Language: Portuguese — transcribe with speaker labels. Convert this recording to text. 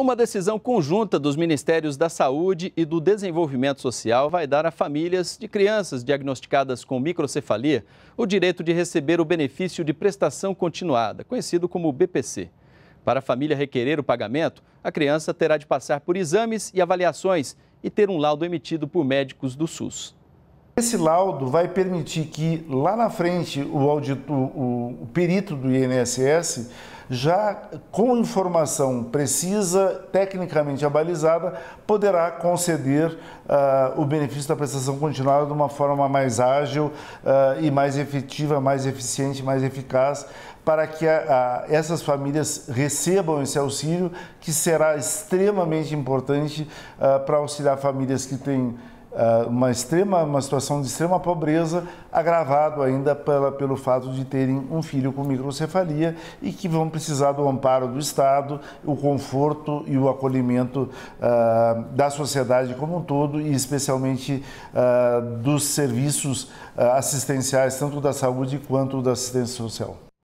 Speaker 1: Uma decisão conjunta dos Ministérios da Saúde e do Desenvolvimento Social vai dar a famílias de crianças diagnosticadas com microcefalia o direito de receber o benefício de prestação continuada, conhecido como BPC. Para a família requerer o pagamento, a criança terá de passar por exames e avaliações e ter um laudo emitido por médicos do SUS.
Speaker 2: Esse laudo vai permitir que lá na frente o, audito, o, o perito do INSS já com informação precisa, tecnicamente abalizada, poderá conceder uh, o benefício da prestação continuada de uma forma mais ágil uh, e mais efetiva, mais eficiente, mais eficaz, para que a, a, essas famílias recebam esse auxílio, que será extremamente importante uh, para auxiliar famílias que têm ah, uma, extrema, uma situação de extrema pobreza, agravado ainda pela, pelo fato de terem um filho com microcefalia e que vão precisar do amparo do Estado, o conforto e o acolhimento uh, da sociedade como um todo e especialmente uh, dos serviços uh, assistenciais, tanto da saúde quanto da assistência social.